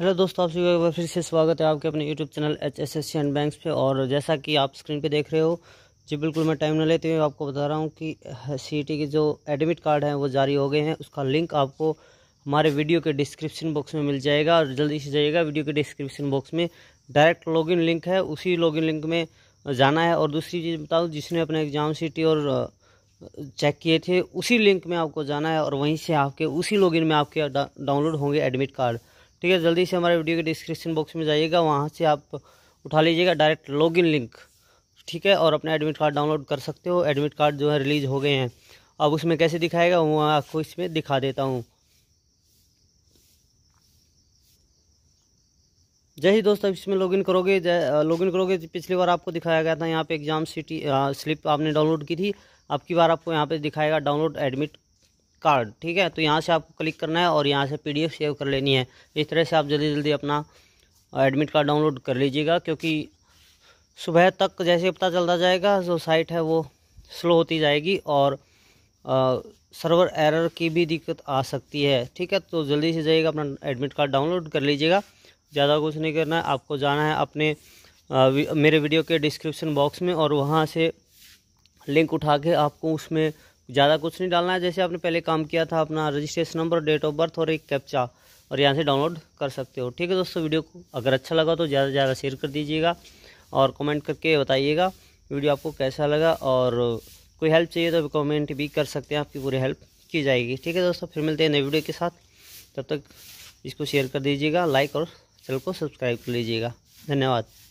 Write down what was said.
hello दोस्तों आप सभी फिर से स्वागत है आपके अपने YouTube channel H S S and banks पे और जैसा कि आप स्क्रीन पे देख रहे हो जी बिल्कुल मैं टाइम न लेते हुए आपको बता रहा हूँ कि सी e के जो एडमिट कार्ड हैं वो जारी हो गए हैं उसका लिंक आपको हमारे वीडियो के डिस्क्रिप्शन बॉक्स में मिल जाएगा और जल्दी से जाइएगा वीडियो के डिस्क्रिप्शन बॉक्स में डायरेक्ट लॉगिन लिंक है उसी लॉगिन लिंक में जाना है और दूसरी चीज़ बताऊँ जिसने अपने एग्ज़ाम सी और चेक किए थे उसी लिंक में आपको जाना है और वहीं से आपके उसी लॉगिन में आपके डाउनलोड होंगे एडमिट कार्ड ठीक है जल्दी से हमारे वीडियो के डिस्क्रिप्शन बॉक्स में जाइएगा वहाँ से आप उठा लीजिएगा डायरेक्ट लॉगिन लिंक ठीक है और अपना एडमिट कार्ड डाउनलोड कर सकते हो एडमिट कार्ड जो है रिलीज़ हो गए हैं अब उसमें कैसे दिखाएगा वो आपको इसमें दिखा देता हूँ जय ही दोस्त इसमें लॉगिन करोगे लॉगिन करोगे पिछली बार आपको दिखाया गया था यहाँ पे एग्ज़ाम सिटी स्लिप आपने डाउनलोड की थी अब की बार आपको यहाँ पे दिखाएगा डाउनलोड एडमिट कार्ड ठीक है तो यहाँ से आपको क्लिक करना है और यहाँ से पीडीएफ सेव कर लेनी है इस तरह से आप जल्दी जल्दी अपना एडमिट कार्ड डाउनलोड कर लीजिएगा क्योंकि सुबह तक जैसे पता चलता जाएगा जो साइट है वो स्लो होती जाएगी और आ, सर्वर एरर की भी दिक्कत आ सकती है ठीक है तो जल्दी से जाइएगा अपना एडमिट कार्ड डाउनलोड कर लीजिएगा ज़्यादा कुछ नहीं करना है आपको जाना है अपने आ, वी, मेरे वीडियो के डिस्क्रिप्शन बॉक्स में और वहाँ से लिंक उठा के आपको उसमें ज़्यादा कुछ नहीं डालना है जैसे आपने पहले काम किया था अपना registration number date of birth और एक कैप्चा और यहाँ से डाउनलोड कर सकते हो ठीक है दोस्तों वीडियो को अगर अच्छा लगा तो ज़्यादा से ज़्यादा शेयर कर दीजिएगा और कमेंट करके बताइएगा वीडियो आपको कैसा लगा और कोई हेल्प चाहिए तो कमेंट भी कर सकते हैं आपकी पूरी हेल्प की जाएगी ठीक है दोस्तों फिर मिलते हैं नई वीडियो के साथ तब तक इसको शेयर कर दीजिएगा लाइक और चैनल को सब्सक्राइब कर लीजिएगा धन्यवाद